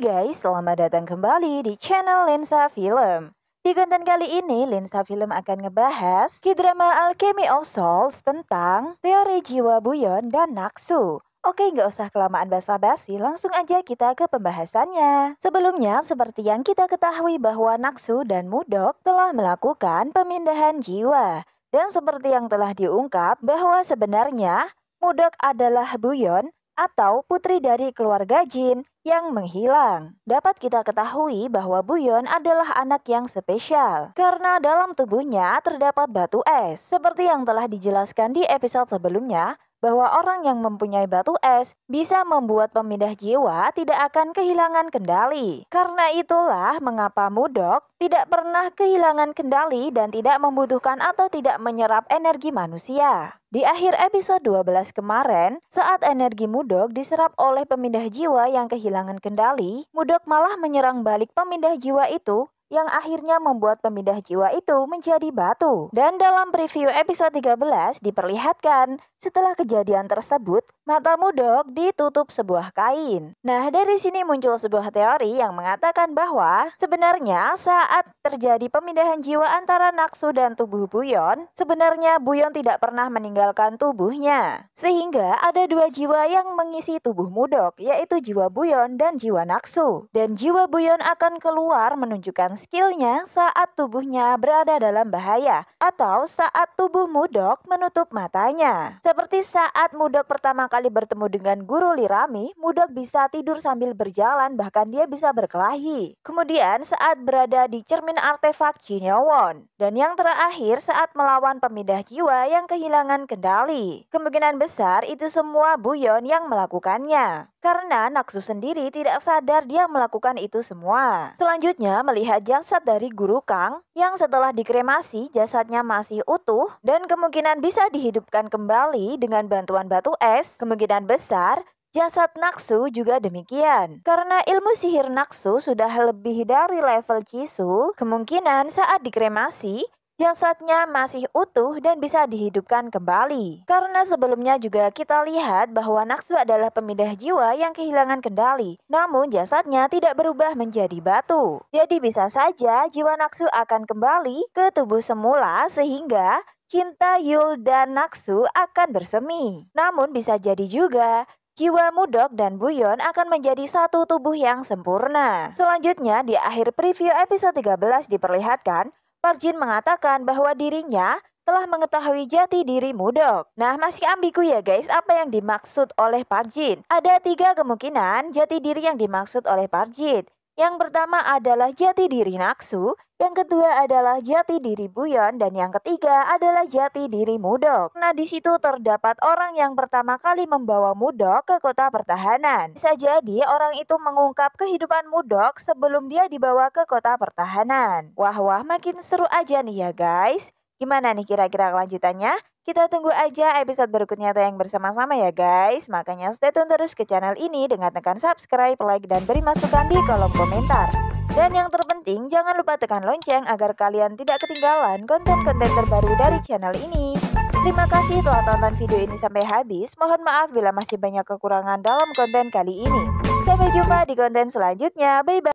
guys, selamat datang kembali di channel Lensa Film. Di konten kali ini, Lensa Film akan ngebahas K-drama Alchemy of Souls tentang teori jiwa buyon dan Naksu. Oke, nggak usah kelamaan basa-basi, langsung aja kita ke pembahasannya. Sebelumnya, seperti yang kita ketahui bahwa Naksu dan Mudok telah melakukan pemindahan jiwa. Dan seperti yang telah diungkap bahwa sebenarnya Mudok adalah Buyon atau putri dari keluarga jin yang menghilang. Dapat kita ketahui bahwa Buyon adalah anak yang spesial karena dalam tubuhnya terdapat batu es. Seperti yang telah dijelaskan di episode sebelumnya, bahwa orang yang mempunyai batu es bisa membuat pemindah jiwa tidak akan kehilangan kendali. Karena itulah mengapa mudok tidak pernah kehilangan kendali dan tidak membutuhkan atau tidak menyerap energi manusia. Di akhir episode 12 kemarin, saat energi Mudok diserap oleh pemindah jiwa yang kehilangan kendali, Mudok malah menyerang balik pemindah jiwa itu yang akhirnya membuat pemindah jiwa itu menjadi batu. Dan dalam preview episode 13 diperlihatkan setelah kejadian tersebut, mata mudok ditutup sebuah kain. Nah, dari sini muncul sebuah teori yang mengatakan bahwa sebenarnya saat terjadi pemindahan jiwa antara Naksu dan tubuh Buyon, sebenarnya Buyon tidak pernah meninggalkan tubuhnya. Sehingga ada dua jiwa yang mengisi tubuh mudok, yaitu jiwa Buyon dan jiwa Naksu. Dan jiwa Buyon akan keluar menunjukkan skillnya saat tubuhnya berada dalam bahaya atau saat tubuh Mudok menutup matanya. Seperti saat Mudok pertama kali bertemu dengan Guru Lirami, Mudok bisa tidur sambil berjalan bahkan dia bisa berkelahi. Kemudian saat berada di cermin artefak Jinyawon. Dan yang terakhir saat melawan pemindah jiwa yang kehilangan kendali. Kemungkinan besar itu semua Buyon yang melakukannya karena Naksu sendiri tidak sadar dia melakukan itu semua. Selanjutnya melihat jasad dari Guru Kang yang setelah dikremasi jasadnya masih utuh dan kemungkinan bisa dihidupkan kembali dengan bantuan batu es, kemungkinan besar Jasad Naksu juga demikian. Karena ilmu sihir Naksu sudah lebih dari level Jisu, kemungkinan saat dikremasi, jasadnya masih utuh dan bisa dihidupkan kembali. Karena sebelumnya juga kita lihat bahwa Naksu adalah pemindah jiwa yang kehilangan kendali, namun jasadnya tidak berubah menjadi batu. Jadi bisa saja jiwa Naksu akan kembali ke tubuh semula sehingga cinta Yul dan Naksu akan bersemi. Namun bisa jadi juga Jiwa Mudok dan Buyon akan menjadi satu tubuh yang sempurna. Selanjutnya, di akhir preview episode 13 diperlihatkan Jin mengatakan bahwa dirinya telah mengetahui jati diri Mudok. Nah, masih ambigu ya guys apa yang dimaksud oleh Jin? Ada tiga kemungkinan jati diri yang dimaksud oleh Jin. Yang pertama adalah jati diri naksu, yang kedua adalah jati diri buyon, dan yang ketiga adalah jati diri mudok. Nah, di situ terdapat orang yang pertama kali membawa mudok ke kota pertahanan. Bisa jadi orang itu mengungkap kehidupan mudok sebelum dia dibawa ke kota pertahanan. Wah-wah makin seru aja nih ya guys. Gimana nih kira-kira kelanjutannya? Kita tunggu aja episode berikutnya tayang bersama-sama ya guys. Makanya stay tune terus ke channel ini dengan tekan subscribe, like, dan beri masukan di kolom komentar. Dan yang terpenting, jangan lupa tekan lonceng agar kalian tidak ketinggalan konten-konten terbaru dari channel ini. Terima kasih telah tonton video ini sampai habis. Mohon maaf bila masih banyak kekurangan dalam konten kali ini. Sampai jumpa di konten selanjutnya. Bye-bye.